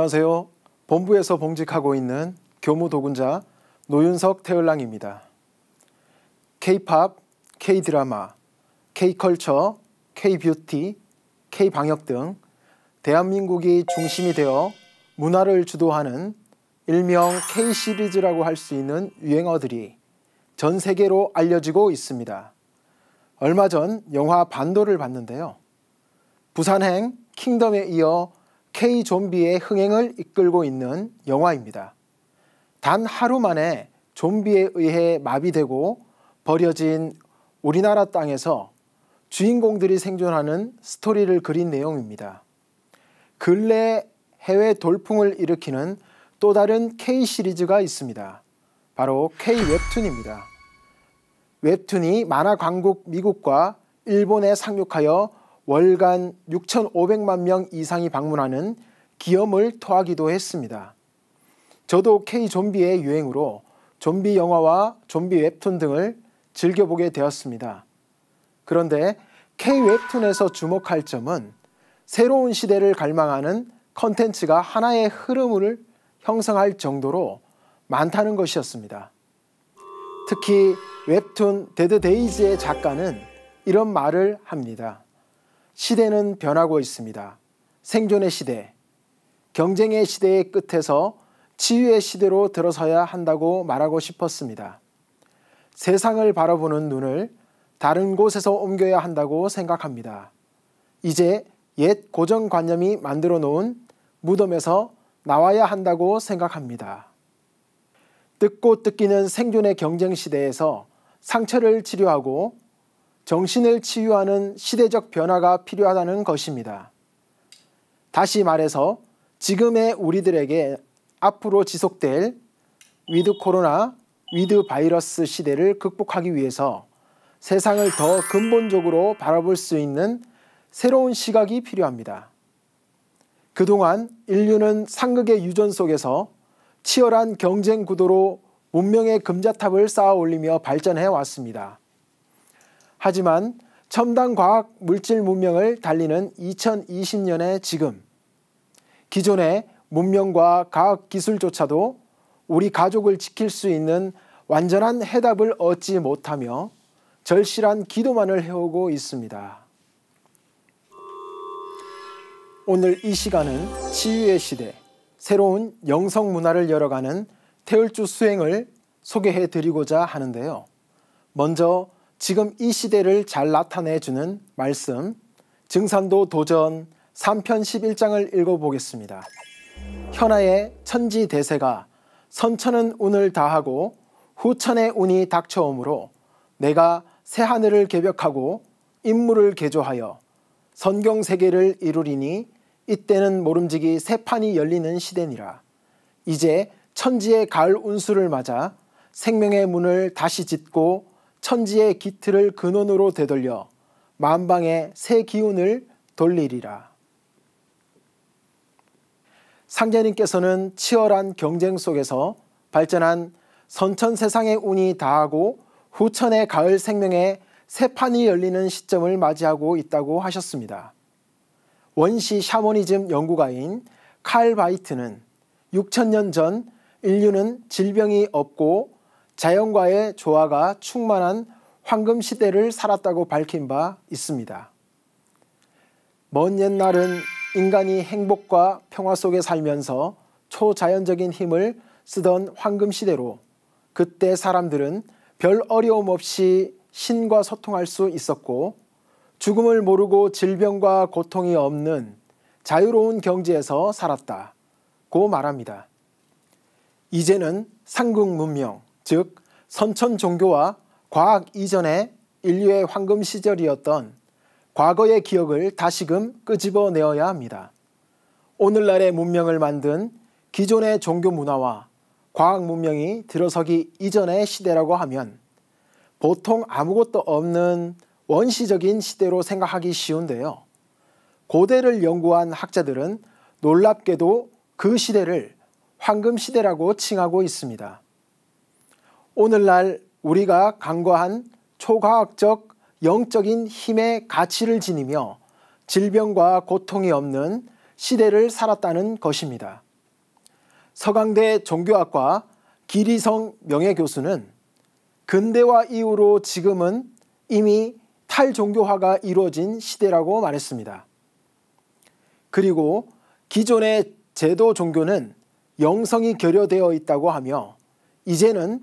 안녕하세요. 본부에서 봉직하고 있는 교무 도군자 노윤석 태을랑입니다. K-팝, K-드라마, K-컬처, K-뷰티, K-방역 등 대한민국이 중심이 되어 문화를 주도하는 일명 K-시리즈라고 할 수 있는 유행어들이 전 세계로 알려지고 있습니다. 얼마 전 영화 반도를 봤는데요. 부산행 킹덤에 이어 K-좀비의 흥행을 이끌고 있는 영화입니다. 단 하루 만에 좀비에 의해 마비되고 버려진 우리나라 땅에서 주인공들이 생존하는 스토리를 그린 내용입니다. 근래 해외 돌풍을 일으키는 또 다른 K 시리즈가 있습니다. 바로 K 웹툰입니다. 웹툰이 만화 강국 미국과 일본에 상륙하여 월간 6,500만 명 이상이 방문하는 기염을 토하기도 했습니다. 저도 K-좀비의 유행으로 좀비 영화와 좀비 웹툰 등을 즐겨보게 되었습니다. 그런데 K-웹툰에서 주목할 점은 새로운 시대를 갈망하는 컨텐츠가 하나의 흐름을 형성할 정도로 많다는 것이었습니다. 특히 웹툰 데드데이즈의 작가는 이런 말을 합니다. 시대는 변하고 있습니다. 생존의 시대, 경쟁의 시대의 끝에서 치유의 시대로 들어서야 한다고 말하고 싶었습니다. 세상을 바라보는 눈을 다른 곳에서 옮겨야 한다고 생각합니다. 이제 옛 고정관념이 만들어 놓은 무덤에서 나와야 한다고 생각합니다. 뜯고 뜯기는 생존의 경쟁 시대에서 상처를 치료하고 정신을 치유하는 시대적 변화가 필요하다는 것입니다. 다시 말해서 지금의 우리들에게 앞으로 지속될 위드 코로나, 위드 바이러스 시대를 극복하기 위해서 세상을 더 근본적으로 바라볼 수 있는 새로운 시각이 필요합니다. 그동안 인류는 상극의 유전 속에서 치열한 경쟁 구도로 문명의 금자탑을 쌓아 올리며 발전해 왔습니다. 하지만 첨단 과학 물질 문명을 달리는 2020년의 지금 기존의 문명과 과학 기술조차도 우리 가족을 지킬 수 있는 완전한 해답을 얻지 못하며 절실한 기도만을 해오고 있습니다. 오늘 이 시간은 치유의 시대, 새로운 영성 문화를 열어가는 태울주 수행을 소개해 드리고자 하는데요. 먼저 지금 이 시대를 잘 나타내주는 말씀, 증산도 도전 3편 11장을 읽어보겠습니다. 현하의 천지 대세가 선천은 운을 다하고 후천의 운이 닥쳐오므로 내가 새하늘을 개벽하고 인물을 개조하여 선경 세계를 이루리니 이때는 모름지기 새 판이 열리는 시대니라. 이제 천지의 가을 운수를 맞아 생명의 문을 다시 짓고 천지의 기틀을 근원으로 되돌려 만방의 새 기운을 돌리리라. 상제님께서는 치열한 경쟁 속에서 발전한 선천 세상의 운이 다하고 후천의 가을 생명의 새 판이 열리는 시점을 맞이하고 있다고 하셨습니다. 원시 샤머니즘 연구가인 칼 바이트는 6천년 전 인류는 질병이 없고 자연과의 조화가 충만한 황금 시대를 살았다고 밝힌 바 있습니다. 먼 옛날은 인간이 행복과 평화 속에 살면서 초자연적인 힘을 쓰던 황금 시대로 그때 사람들은 별 어려움 없이 신과 소통할 수 있었고 죽음을 모르고 질병과 고통이 없는 자유로운 경지에서 살았다. 고 말합니다. 이제는 상국 문명, 즉 선천 종교와 과학 이전의 인류의 황금 시절이었던 과거의 기억을 다시금 끄집어내어야 합니다. 오늘날의 문명을 만든 기존의 종교 문화와 과학 문명이 들어서기 이전의 시대라고 하면 보통 아무것도 없는 원시적인 시대로 생각하기 쉬운데요. 고대를 연구한 학자들은 놀랍게도 그 시대를 황금 시대라고 칭하고 있습니다. 오늘날 우리가 간과한 초과학적 영적인 힘의 가치를 지니며 질병과 고통이 없는 시대를 살았다는 것입니다. 서강대 종교학과 기리성 명예교수는 근대화 이후로 지금은 이미 탈종교화가 이루어진 시대라고 말했습니다. 그리고 기존의 제도 종교는 영성이 결여되어 있다고 하며 이제는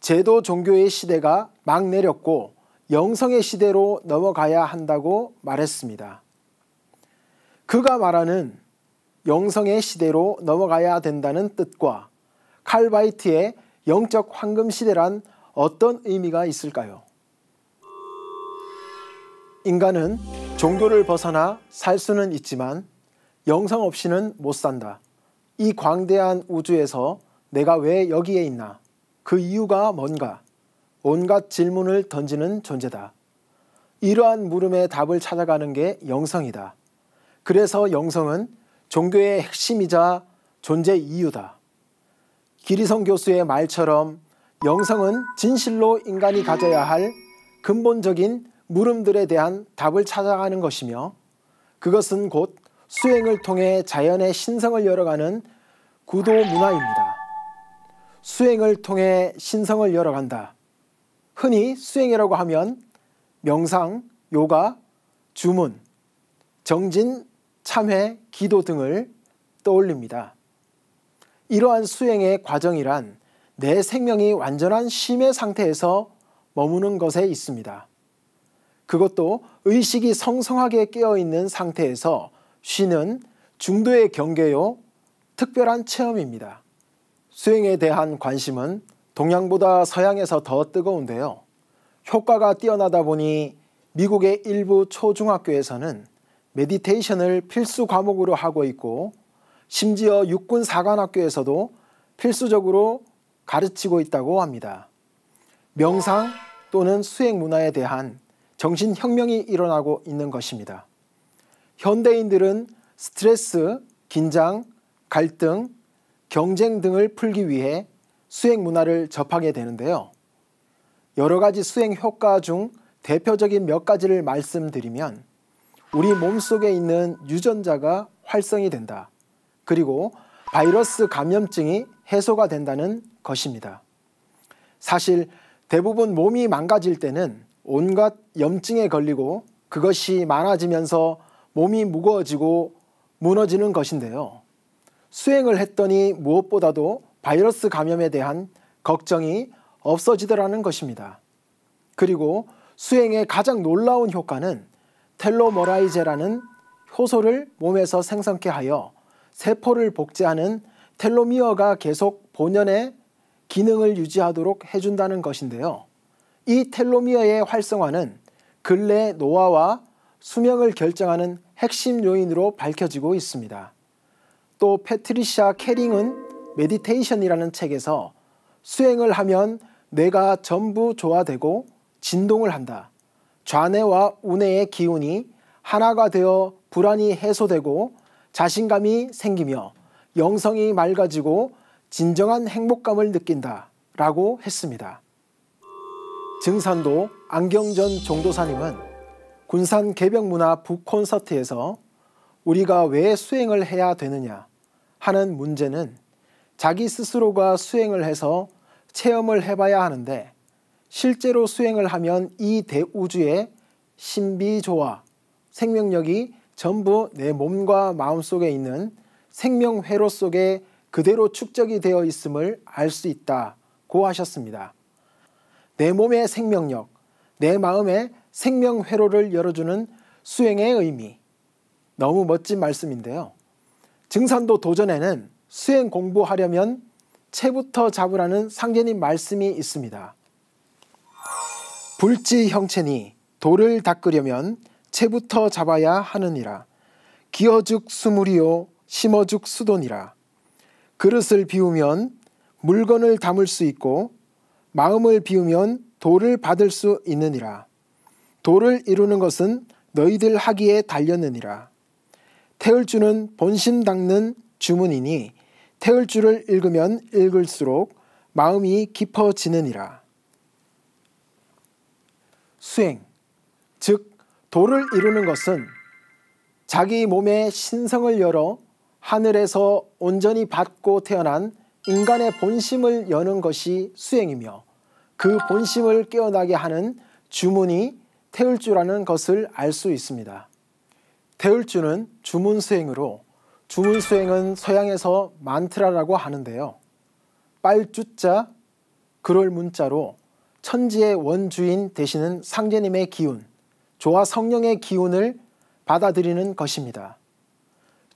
제도 종교의 시대가 막 내렸고 영성의 시대로 넘어가야 한다고 말했습니다. 그가 말하는 영성의 시대로 넘어가야 된다는 뜻과 칼바이트의 영적 황금 시대란 어떤 의미가 있을까요? 인간은 종교를 벗어나 살 수는 있지만 영성 없이는 못 산다. 이 광대한 우주에서 내가 왜 여기에 있나? 그 이유가 뭔가? 온갖 질문을 던지는 존재다. 이러한 물음에 답을 찾아가는 게 영성이다. 그래서 영성은 종교의 핵심이자 존재 이유다. 기리성 교수의 말처럼 영성은 진실로 인간이 가져야 할 근본적인 물음들에 대한 답을 찾아가는 것이며 그것은 곧 수행을 통해 자연의 신성을 열어가는 구도 문화입니다. 수행을 통해 신성을 열어간다. 흔히 수행이라고 하면 명상, 요가, 주문, 정진, 참회, 기도 등을 떠올립니다. 이러한 수행의 과정이란 내 생명이 완전한 심의 상태에서 머무는 것에 있습니다. 그것도 의식이 성성하게 깨어있는 상태에서 쉬는 중도의 경계요, 특별한 체험입니다. 수행에 대한 관심은 동양보다 서양에서 더 뜨거운데요. 효과가 뛰어나다 보니 미국의 일부 초중학교에서는 메디테이션을 필수 과목으로 하고 있고 심지어 육군 사관학교에서도 필수적으로 가르치고 있다고 합니다. 명상 또는 수행 문화에 대한 정신혁명이 일어나고 있는 것입니다. 현대인들은 스트레스, 긴장, 갈등, 경쟁 등을 풀기 위해 수행 문화를 접하게 되는데요. 여러 가지 수행 효과 중 대표적인 몇 가지를 말씀드리면 우리 몸속에 있는 유전자가 활성이 된다. 그리고 바이러스 감염증이 해소가 된다는 것입니다. 사실 대부분 몸이 망가질 때는 온갖 염증에 걸리고 그것이 많아지면서 몸이 무거워지고 무너지는 것인데요. 수행을 했더니 무엇보다도 바이러스 감염에 대한 걱정이 없어지더라는 것입니다. 그리고 수행의 가장 놀라운 효과는 텔로머라이제라는 효소를 몸에서 생성케 하여 세포를 복제하는 텔로미어가 계속 본연의 기능을 유지하도록 해준다는 것인데요. 이 텔로미어의 활성화는 근래 노화와 수명을 결정하는 핵심 요인으로 밝혀지고 있습니다. 또 패트리샤 캐링은 메디테이션이라는 책에서 수행을 하면 내가 전부 조화되고 진동을 한다. 좌뇌와 우뇌의 기운이 하나가 되어 불안이 해소되고 자신감이 생기며 영성이 맑아지고 진정한 행복감을 느낀다 라고 했습니다. 증산도 안경전 종도사님은 군산 개벽문화 북콘서트에서 우리가 왜 수행을 해야 되느냐 하는 문제는 자기 스스로가 수행을 해서 체험을 해봐야 하는데 실제로 수행을 하면 이 대우주의 신비조화, 생명력이 전부 내 몸과 마음 속에 있는 생명회로 속에 그대로 축적이 되어 있음을 알 수 있다고 하셨습니다. 내 몸의 생명력, 내 마음의 생명회로를 열어주는 수행의 의미. 너무 멋진 말씀인데요. 증산도 도전에는 수행 공부하려면 채부터 잡으라는 상제님 말씀이 있습니다. 불지 형체니 도를 닦으려면 채부터 잡아야 하느니라. 기어죽 수물이요 심어죽 수돈이라. 그릇을 비우면 물건을 담을 수 있고 마음을 비우면 도를 받을 수 있느니라. 도를 이루는 것은 너희들 하기에 달렸느니라. 태을주는 본심 닦는 주문이니 태을주를 읽으면 읽을수록 마음이 깊어지느니라. 수행, 즉 도를 이루는 것은 자기 몸의 신성을 열어 하늘에서 온전히 받고 태어난 인간의 본심을 여는 것이 수행이며 그 본심을 깨어나게 하는 주문이 태울주라는 것을 알 수 있습니다. 대울주는 주문 수행으로 주문 수행은 서양에서 만트라라고 하는데요. 빨주자 그럴 문자로 천지의 원주인 되시는 상제님의 기운, 조화 성령의 기운을 받아들이는 것입니다.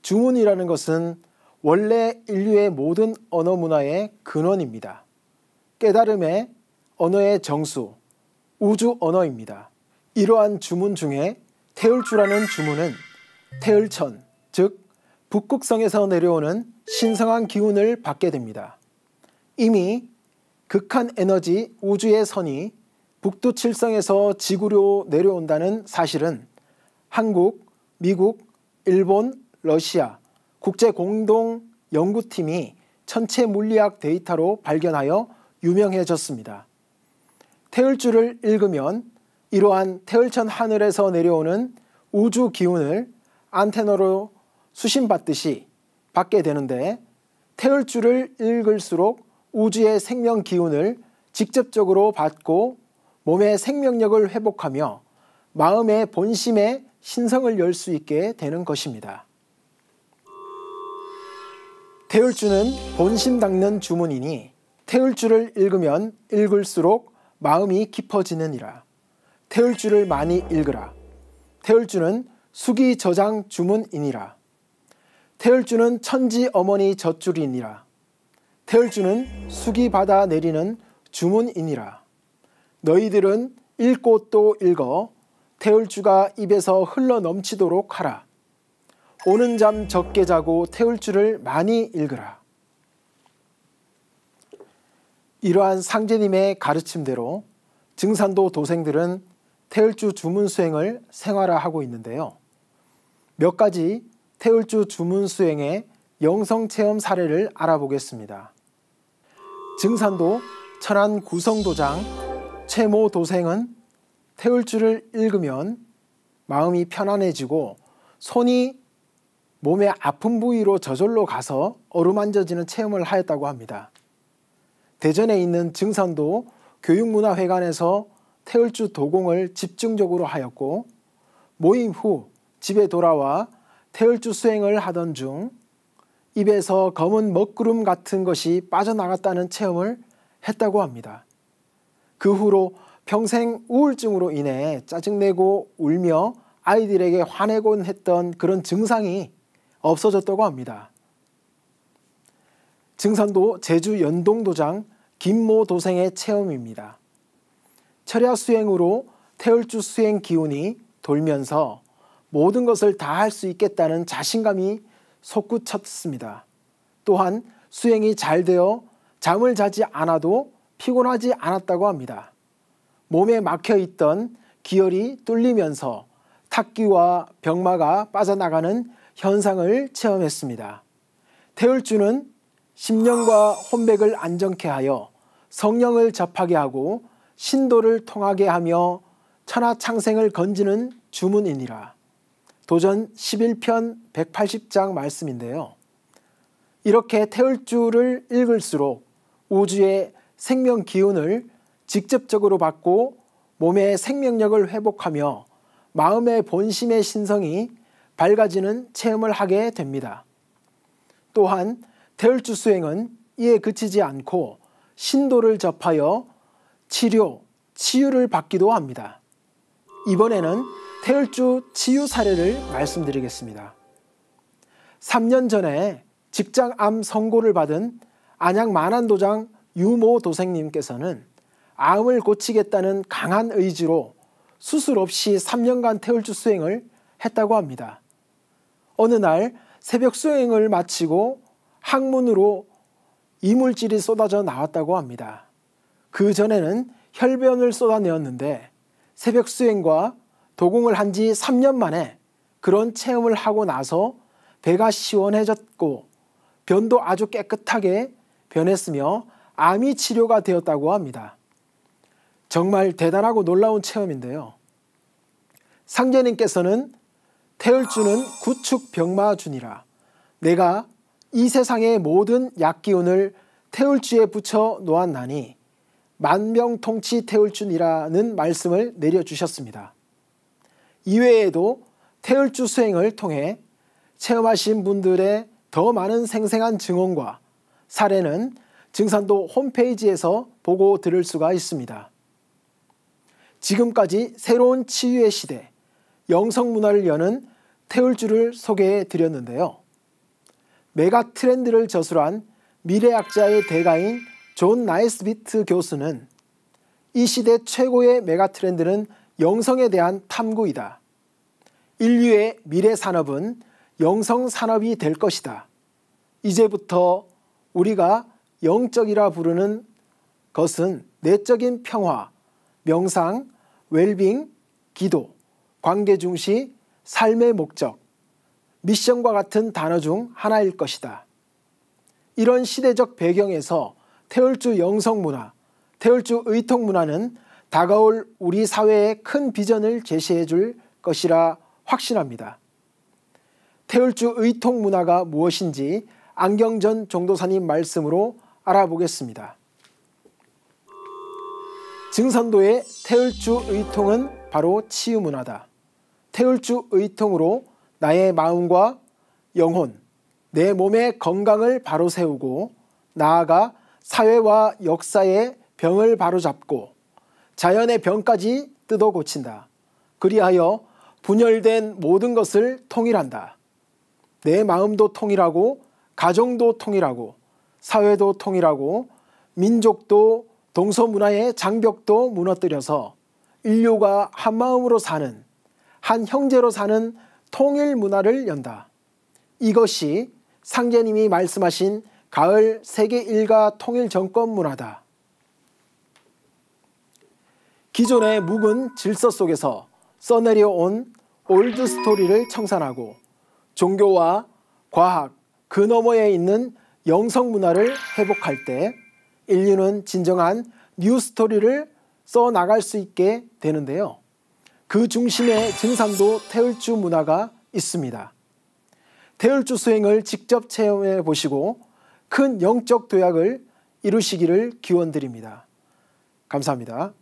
주문이라는 것은 원래 인류의 모든 언어 문화의 근원입니다. 깨달음의 언어의 정수, 우주 언어입니다. 이러한 주문 중에 태울주라는 주문은 태을천, 즉 북극성에서 내려오는 신성한 기운을 받게 됩니다. 이미 극한 에너지 우주의 선이 북두 칠성에서 지구로 내려온다는 사실은 한국, 미국, 일본, 러시아 국제공동연구팀이 천체 물리학 데이터로 발견하여 유명해졌습니다. 태을주를 읽으면 이러한 태을천 하늘에서 내려오는 우주 기운을 안테너로 수신받듯이 받게 되는데 태울줄을 읽을수록 우주의 생명 기운을 직접적으로 받고 몸의 생명력을 회복하며 마음의 본심에 신성을 열 수 있게 되는 것입니다. 태율주는 본심 닦는 주문이니 태율주를 읽으면 읽을수록 마음이 깊어지느니라. 태율주를 많이 읽으라. 태율주는 수기 저장 주문이니라. 태열주는 천지 어머니 젖줄이니라. 태열주는 수기 받아 내리는 주문이니라. 너희들은 읽고 또 읽어 태울주가 입에서 흘러 넘치도록 하라. 오는 잠 적게 자고 태울주를 많이 읽으라. 이러한 상제님의 가르침대로 증산도 도생들은 태울주 주문 수행을 생활화하고 있는데요. 몇 가지 태울주 주문 수행의 영성 체험 사례를 알아보겠습니다. 증산도 천안 구성도장 최모 도생은 태울주를 읽으면 마음이 편안해지고 손이 몸의 아픈 부위로 저절로 가서 어루만져지는 체험을 하였다고 합니다. 대전에 있는 증산도 교육문화회관에서 태울주 도공을 집중적으로 하였고 모임 후 집에 돌아와 태열주 수행을 하던 중 입에서 검은 먹구름 같은 것이 빠져나갔다는 체험을 했다고 합니다. 그 후로 평생 우울증으로 인해 짜증내고 울며 아이들에게 화내곤 했던 그런 증상이 없어졌다고 합니다. 증산도 제주 연동도장 김모 도생의 체험입니다. 철야 수행으로 태열주 수행 기운이 돌면서 모든 것을 다 할 수 있겠다는 자신감이 솟구쳤습니다. 또한 수행이 잘 되어 잠을 자지 않아도 피곤하지 않았다고 합니다. 몸에 막혀 있던 기혈이 뚫리면서 탁기와 병마가 빠져나가는 현상을 체험했습니다. 태울주는 심령과 혼백을 안정케 하여 성령을 접하게 하고 신도를 통하게 하며 천하 창생을 건지는 주문이니라. 도전 11편 180장 말씀인데요. 이렇게 태울주를 읽을수록 우주의 생명 기운을 직접적으로 받고 몸의 생명력을 회복하며 마음의 본심의 신성이 밝아지는 체험을 하게 됩니다. 또한 태울주 수행은 이에 그치지 않고 신도를 접하여 치료, 치유를 받기도 합니다. 이번에는 태율주 치유 사례를 말씀드리겠습니다. 3년 전에 직장암 선고를 받은 안양 만안도장 유모 도생님께서는 암을 고치겠다는 강한 의지로 수술 없이 3년간 태울주 수행을 했다고 합니다. 어느 날 새벽 수행을 마치고 항문으로 이물질이 쏟아져 나왔다고 합니다. 그 전에는 혈변을 쏟아내었는데 새벽 수행과 도공을 한 지 3년 만에 그런 체험을 하고 나서 배가 시원해졌고 변도 아주 깨끗하게 변했으며 암이 치료가 되었다고 합니다. 정말 대단하고 놀라운 체험인데요. 상제님께서는 태울주는 구축병마준이라 내가 이 세상의 모든 약기운을 태울주에 붙여 놓았나니 만병통치 태울준이라는 말씀을 내려주셨습니다. 이외에도 태열주 수행을 통해 체험하신 분들의 더 많은 생생한 증언과 사례는 증산도 홈페이지에서 보고 들을 수가 있습니다. 지금까지 새로운 치유의 시대, 영성문화를 여는 태울주를 소개해 드렸는데요. 메가 트렌드를 저술한 미래학자의 대가인 존 나이스비트 교수는 이 시대 최고의 메가 트렌드는 영성에 대한 탐구이다. 인류의 미래 산업은 영성 산업이 될 것이다. 이제부터 우리가 영적이라 부르는 것은 내적인 평화, 명상, 웰빙, 기도, 관계 중시, 삶의 목적, 미션과 같은 단어 중 하나일 것이다. 이런 시대적 배경에서 태울주 영성 문화, 태울주 의통 문화는 다가올 우리 사회의 큰 비전을 제시해 줄 것이라 확신합니다. 태울주 의통 문화가 무엇인지 안경전 정도사님 말씀으로 알아보겠습니다. 증선도의 태울주 의통은 바로 치유 문화다. 태울주 의통으로 나의 마음과 영혼, 내 몸의 건강을 바로 세우고 나아가 사회와 역사의 병을 바로잡고 자연의 병까지 뜯어 고친다. 그리하여 분열된 모든 것을 통일한다. 내 마음도 통일하고 가정도 통일하고 사회도 통일하고 민족도 동서문화의 장벽도 무너뜨려서 인류가 한마음으로 사는 한 형제로 사는 통일 문화를 연다. 이것이 상제님이 말씀하신 가을 세계 일가 통일 정권 문화다. 기존의 묵은 질서 속에서 써내려온 올드 스토리를 청산하고 종교와 과학 그 너머에 있는 영성 문화를 회복할 때 인류는 진정한 뉴 스토리를 써 나갈 수 있게 되는데요. 그 중심의 증산도 태울주 문화가 있습니다. 태울주 수행을 직접 체험해 보시고 큰 영적 도약을 이루시기를 기원드립니다. 감사합니다.